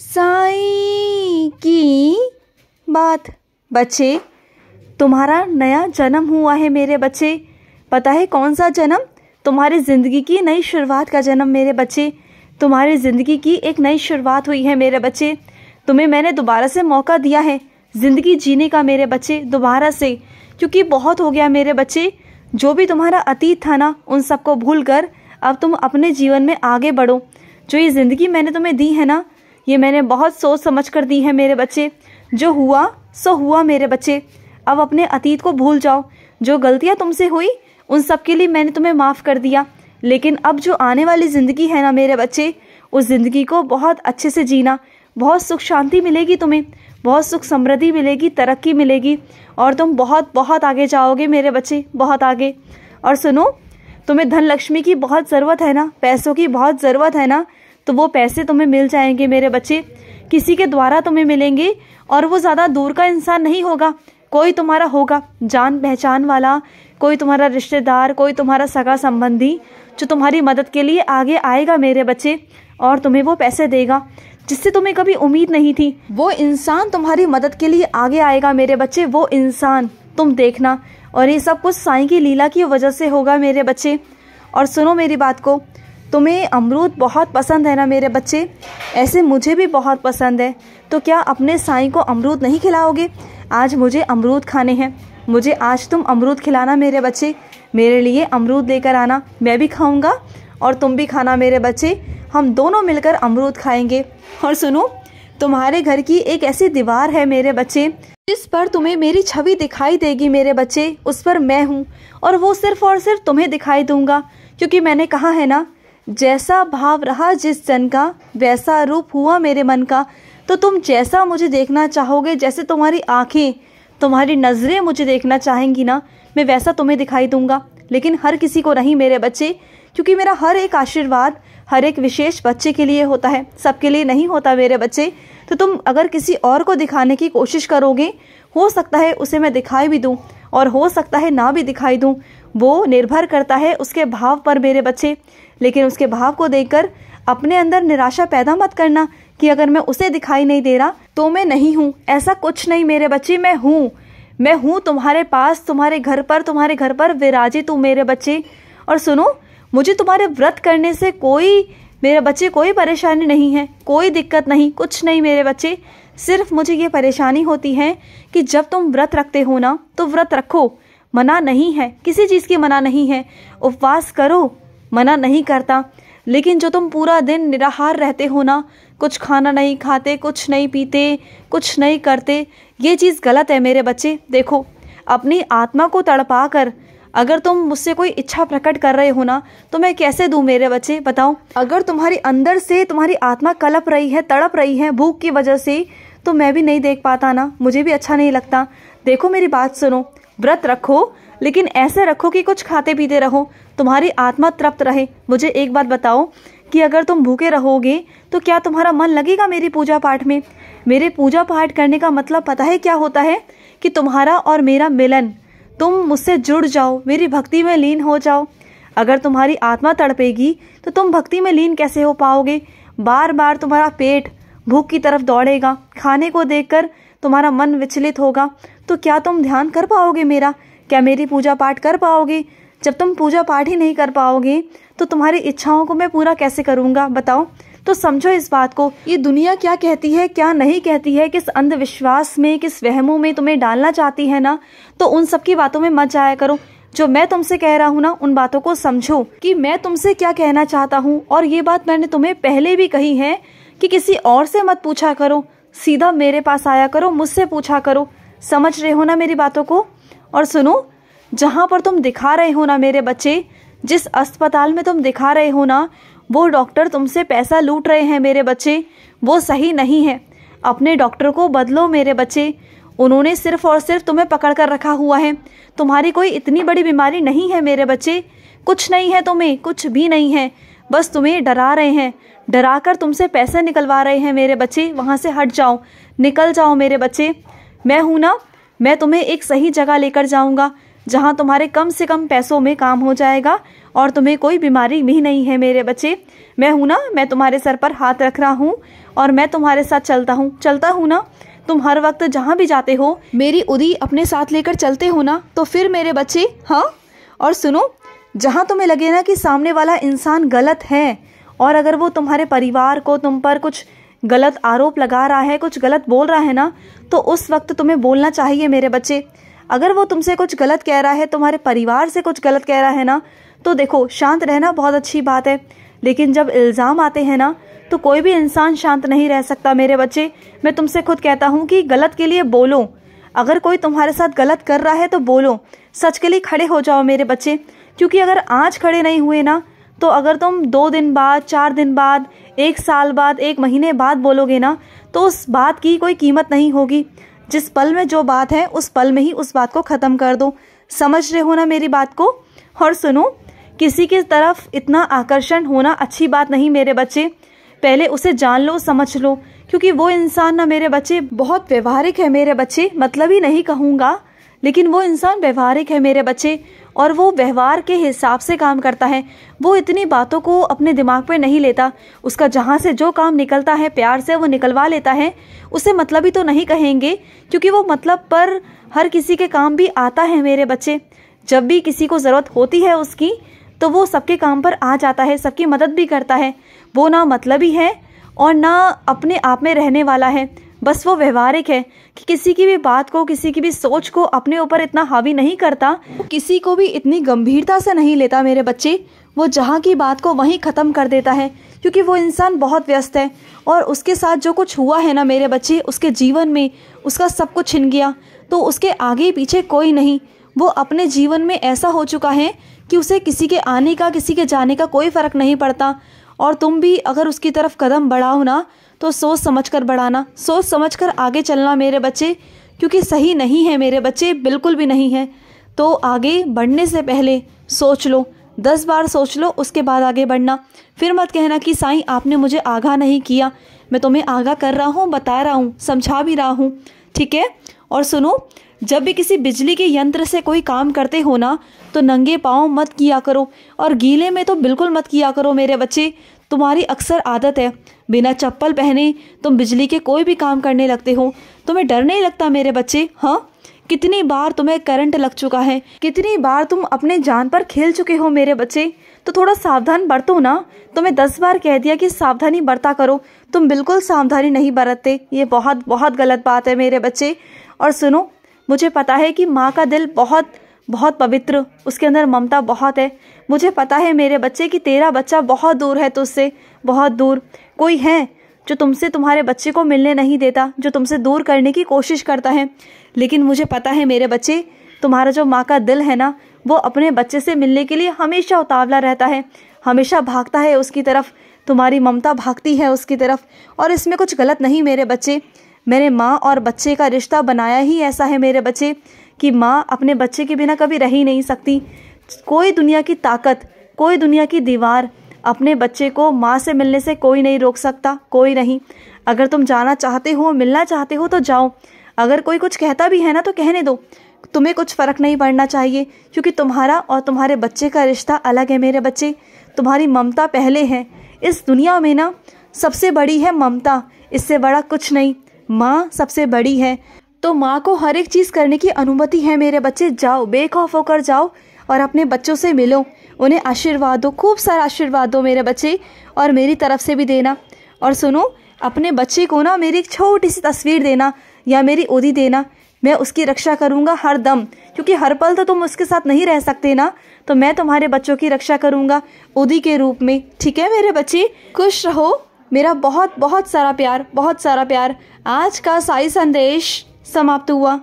साई की बात बच्चे तुम्हारा नया जन्म हुआ है मेरे बच्चे पता है कौन सा जन्म तुम्हारी ज़िंदगी की नई शुरुआत का जन्म मेरे बच्चे तुम्हारी ज़िंदगी की एक नई शुरुआत हुई है मेरे बच्चे तुम्हें मैंने दोबारा से मौका दिया है ज़िंदगी जीने का मेरे बच्चे दोबारा से क्योंकि बहुत हो गया मेरे बच्चे जो भी तुम्हारा अतीत था ना उन सबको भूल कर अब तुम अपने जीवन में आगे बढ़ो जो ये ज़िंदगी मैंने तुम्हें दी है ना ये मैंने बहुत सोच समझ कर दी है मेरे बच्चे जो हुआ सो हुआ मेरे बच्चे अब अपने अतीत को भूल जाओ जो गलतियाँ तुमसे हुई उन सब के लिए मैंने तुम्हें माफ़ कर दिया लेकिन अब जो आने वाली ज़िंदगी है ना मेरे बच्चे उस ज़िंदगी को बहुत अच्छे से जीना बहुत सुख शांति मिलेगी तुम्हें बहुत सुख समृद्धि मिलेगी तरक्की मिलेगी और तुम बहुत बहुत आगे जाओगे मेरे बच्चे बहुत आगे और सुनो तुम्हें धन लक्ष्मी की बहुत ज़रूरत है ना पैसों की बहुत ज़रूरत है ना तो वो पैसे तुम्हें मिल जाएंगे मेरे बच्चे किसी के द्वारा तुम्हें मिलेंगे और वो ज़्यादा दूर का इंसान नहीं होगा कोई तुम्हारा होगा जान पहचान वाला कोई तुम्हारा रिश्तेदार कोई तुम्हारा सगा संबंधी जो तुम्हारी मदद के लिए आगे आएगा मेरे बच्चे और तुम्हें वो पैसे देगा जिससे तुम्हें कभी उम्मीद नहीं थी वो इंसान तुम्हारी मदद के लिए आगे आएगा मेरे बच्चे वो इंसान तुम देखना और ये सब कुछ साई की लीला की वजह से होगा मेरे बच्चे और सुनो मेरी बात को तुम्हें अमरूद बहुत पसंद है ना मेरे बच्चे ऐसे मुझे भी बहुत पसंद है तो क्या अपने साईं को अमरूद नहीं खिलाओगे आज मुझे अमरूद खाने हैं मुझे आज तुम अमरूद खिलाना मेरे बच्चे मेरे लिए अमरूद लेकर आना मैं भी खाऊंगा और तुम भी खाना मेरे बच्चे हम दोनों मिलकर अमरूद खाएंगे और सुनो तुम्हारे घर की एक ऐसी दीवार है मेरे बच्चे जिस पर तुम्हें मेरी छवि दिखाई देगी मेरे बच्चे उस पर मैं हूँ और वो सिर्फ और सिर्फ तुम्हें दिखाई दूंगा क्योंकि मैंने कहा है ना जैसा भाव रहा जिस जन का वैसा रूप हुआ मेरे मन का तो तुम जैसा मुझे देखना चाहोगे जैसे तुम्हारी आंखें तुम्हारी नज़रें मुझे देखना चाहेंगी ना मैं वैसा तुम्हें दिखाई दूंगा लेकिन हर किसी को नहीं मेरे बच्चे क्योंकि मेरा हर एक आशीर्वाद हर एक विशेष बच्चे के लिए होता है सबके लिए नहीं होता मेरे बच्चे तो तुम अगर किसी और को दिखाने की कोशिश करोगे हो सकता है उसे मैं दिखाई भी दूँ और हो सकता है ना भी दिखाई दूँ वो निर्भर करता है उसके भाव पर मेरे बच्चे लेकिन उसके भाव को देखकर अपने अंदर निराशा पैदा मत करना कि अगर मैं उसे दिखाई नहीं दे रहा तो मैं नहीं हूँ ऐसा कुछ नहीं मेरे बच्चे मैं हूँ मैं हूँ तुम्हारे पास तुम्हारे घर पर तुम्हारे घर पर विराजित तू मेरे बच्चे और सुनो मुझे तुम्हारे व्रत करने से कोई मेरे बच्चे कोई परेशानी नहीं है कोई दिक्कत नहीं कुछ नहीं मेरे बच्चे सिर्फ मुझे ये परेशानी होती है कि जब तुम व्रत रखते हो ना तो व्रत रखो मना नहीं है किसी चीज़ की मना नहीं है उपवास करो मना नहीं करता लेकिन जो तुम पूरा दिन निराहार रहते हो ना कुछ खाना नहीं खाते कुछ नहीं पीते कुछ नहीं करते ये चीज़ गलत है मेरे बच्चे देखो अपनी आत्मा को तड़पा कर अगर तुम मुझसे कोई इच्छा प्रकट कर रहे हो ना तो मैं कैसे दूं मेरे बच्चे बताओ अगर तुम्हारे अंदर से तुम्हारी आत्मा कलप रही है तड़प रही है भूख की वजह से तो मैं भी नहीं देख पाता ना मुझे भी अच्छा नहीं लगता देखो मेरी बात सुनो व्रत रखो लेकिन ऐसे रखो कि कुछ खाते पीते रहो तुम्हारी आत्मा तृप्त रहे मुझे एक बात बताओ कि अगर तुम भूखे रहोगे तो क्या तुम्हारा मन लगेगा मेरी पूजा पाठ में मेरे पूजा पाठ करने का मतलब पता है क्या होता है कि तुम्हारा और मेरा मिलन तुम मुझसे जुड़ जाओ मेरी भक्ति में लीन हो जाओ अगर तुम्हारी आत्मा तड़पेगी तो तुम भक्ति में लीन कैसे हो पाओगे बार बार तुम्हारा पेट भूख की तरफ दौड़ेगा खाने को देखकर तुम्हारा मन विचलित होगा तो क्या तुम ध्यान कर पाओगे मेरा क्या मेरी पूजा पाठ कर पाओगे जब तुम पूजा पाठ ही नहीं कर पाओगे तो तुम्हारी इच्छाओं को मैं पूरा कैसे करूंगा बताओ तो समझो इस बात को ये दुनिया क्या कहती है क्या नहीं कहती है किस अंधविश्वास में किस वहमों में तुम्हें डालना चाहती है ना तो उन सब की बातों में मत जाया करो जो मैं तुमसे कह रहा हूँ ना उन बातों को समझो कि मैं तुमसे क्या कहना चाहता हूँ और ये बात मैंने तुम्हें पहले भी कही है कि किसी और से मत पूछा करो सीधा मेरे पास आया करो मुझसे पूछा करो समझ रहे हो ना मेरी बातों को और सुनो जहाँ पर तुम दिखा रहे हो ना मेरे बच्चे जिस अस्पताल में तुम दिखा रहे हो ना वो डॉक्टर तुमसे पैसा लूट रहे हैं मेरे बच्चे वो सही नहीं है अपने डॉक्टर को बदलो मेरे बच्चे उन्होंने सिर्फ और सिर्फ तुम्हें पकड़ कर रखा हुआ है तुम्हारी कोई इतनी बड़ी बीमारी नहीं है मेरे बच्चे कुछ नहीं है तुम्हें कुछ भी नहीं है बस तुम्हें डरा रहे हैं डरा कर तुमसे पैसे निकलवा रहे हैं मेरे बच्चे वहाँ से हट जाओ निकल जाओ मेरे बच्चे मैं हूँ ना मैं तुम्हें एक सही जगह लेकर जाऊँगा जहाँ तुम्हारे कम से कम पैसों में काम हो जाएगा और तुम्हें कोई बीमारी भी नहीं है मेरे बच्चे मैं हूँ ना मैं तुम्हारे सर पर हाथ रख रहा हूँ और मैं तुम्हारे साथ चलता हूँ चलता हूँ ना तुम हर वक्त जहाँ भी जाते हो मेरी उदी अपने साथ लेकर चलते हो ना तो फिर मेरे बच्चे हाँ और सुनो जहां तुम्हें लगे ना कि सामने वाला इंसान गलत है और अगर वो तुम्हारे परिवार को तुम पर कुछ गलत आरोप लगा रहा है कुछ गलत बोल रहा है ना तो उस वक्त तुम्हें बोलना चाहिए मेरे बच्चे अगर वो तुमसे कुछ गलत कह रहा है तुम्हारे परिवार से कुछ गलत कह रहा है ना तो देखो शांत रहना बहुत अच्छी बात है लेकिन जब इल्ज़ाम आते हैं ना तो कोई भी इंसान शांत नहीं रह सकता मेरे बच्चे मैं तुमसे खुद कहता हूँ कि गलत के लिए बोलो अगर कोई तुम्हारे साथ गलत कर रहा है तो बोलो सच के लिए खड़े हो जाओ मेरे बच्चे क्योंकि अगर आज खड़े नहीं हुए ना तो अगर तुम दो दिन बाद चार दिन बाद एक साल बाद एक महीने बाद बोलोगे ना तो उस बात की कोई कीमत नहीं होगी जिस पल में जो बात है उस पल में ही उस बात को ख़त्म कर दो समझ रहे हो ना मेरी बात को और सुनो किसी की तरफ इतना आकर्षण होना अच्छी बात नहीं मेरे बच्चे पहले उसे जान लो समझ लो क्योंकि वो इंसान ना मेरे बच्चे बहुत व्यवहारिक है मेरे बच्चे मतलब ही नहीं कहूँगा लेकिन वो इंसान व्यवहारिक है मेरे बच्चे और वो व्यवहार के हिसाब से काम करता है वो इतनी बातों को अपने दिमाग पर नहीं लेता उसका जहाँ से जो काम निकलता है प्यार से वो निकलवा लेता है उसे मतलब ही तो नहीं कहेंगे क्योंकि वो मतलब पर हर किसी के काम भी आता है मेरे बच्चे जब भी किसी को ज़रूरत होती है उसकी तो वो सबके काम पर आ जाता है सबकी मदद भी करता है वो ना मतलब ही है और ना अपने आप में रहने वाला है बस वो व्यवहारिक है कि किसी की भी बात को किसी की भी सोच को अपने ऊपर इतना हावी नहीं करता किसी को भी इतनी गंभीरता से नहीं लेता मेरे बच्चे वो जहाँ की बात को वहीं ख़त्म कर देता है क्योंकि वो इंसान बहुत व्यस्त है और उसके साथ जो कुछ हुआ है ना मेरे बच्चे उसके जीवन में उसका सब कुछ छिन गया तो उसके आगे पीछे कोई नहीं वो अपने जीवन में ऐसा हो चुका है कि उसे किसी के आने का किसी के जाने का कोई फ़र्क नहीं पड़ता और तुम भी अगर उसकी तरफ कदम बढ़ाओ ना तो सोच समझ कर बढ़ाना सोच समझ कर आगे चलना मेरे बच्चे क्योंकि सही नहीं है मेरे बच्चे बिल्कुल भी नहीं है तो आगे बढ़ने से पहले सोच लो दस बार सोच लो उसके बाद आगे बढ़ना फिर मत कहना कि साईं आपने मुझे आगाह नहीं किया मैं तुम्हें आगाह कर रहा हूँ बता रहा हूँ समझा भी रहा हूँ ठीक है और सुनो जब भी किसी बिजली के यंत्र से कोई काम करते हो ना तो नंगे पाँव मत किया करो और गीले में तो बिल्कुल मत किया करो मेरे बच्चे तुम्हारी अक्सर आदत है बिना चप्पल पहने तुम बिजली के कोई भी काम करने लगते हो तुम्हें डर नहीं लगता मेरे बच्चे हाँ कितनी बार तुम्हें करंट लग चुका है कितनी बार तुम अपने जान पर खेल चुके हो मेरे बच्चे तो थोड़ा सावधान बरतो ना तुम्हें दस बार कह दिया कि सावधानी बरता करो तुम बिल्कुल सावधानी नहीं बरतते ये बहुत बहुत गलत बात है मेरे बच्चे और सुनो मुझे पता है कि माँ का दिल बहुत बहुत पवित्र उसके अंदर ममता बहुत है मुझे पता है मेरे बच्चे कि तेरा बच्चा बहुत दूर है तुझसे बहुत दूर कोई है जो तुमसे तुम्हारे बच्चे को मिलने नहीं देता जो तुमसे दूर करने की कोशिश करता है लेकिन मुझे पता है मेरे बच्चे तुम्हारा जो माँ का दिल है ना वो अपने बच्चे से मिलने के लिए हमेशा उतावला रहता है हमेशा भागता है उसकी तरफ तुम्हारी ममता भागती है उसकी तरफ और इसमें कुछ गलत नहीं मेरे बच्चे मेरे माँ और बच्चे का रिश्ता बनाया ही ऐसा है मेरे बच्चे कि माँ अपने बच्चे के बिना कभी रह ही नहीं सकती कोई दुनिया की ताकत कोई दुनिया की दीवार अपने बच्चे को माँ से मिलने से कोई नहीं रोक सकता कोई नहीं अगर तुम जाना चाहते हो मिलना चाहते हो तो जाओ अगर कोई कुछ कहता भी है ना तो कहने दो तुम्हें कुछ फ़र्क नहीं पड़ना चाहिए क्योंकि तुम्हारा और तुम्हारे बच्चे का रिश्ता अलग है मेरे बच्चे तुम्हारी ममता पहले है इस दुनिया में ना सबसे बड़ी है ममता इससे बड़ा कुछ नहीं माँ सबसे बड़ी है तो माँ को हर एक चीज़ करने की अनुमति है मेरे बच्चे जाओ ऑफ होकर जाओ और अपने बच्चों से मिलो उन्हें आशीर्वाद दो खूब सारा आशीर्वाद दो मेरे बच्चे और मेरी तरफ से भी देना और सुनो अपने बच्चे को ना मेरी एक छोटी सी तस्वीर देना या मेरी उदी देना मैं उसकी रक्षा करूँगा हर दम क्योंकि हर पल तो तुम उसके साथ नहीं रह सकते ना तो मैं तुम्हारे बच्चों की रक्षा करूँगा उदी के रूप में ठीक है मेरे बच्चे खुश रहो मेरा बहुत बहुत सारा प्यार बहुत सारा प्यार आज का साई संदेश समाप्त हुआ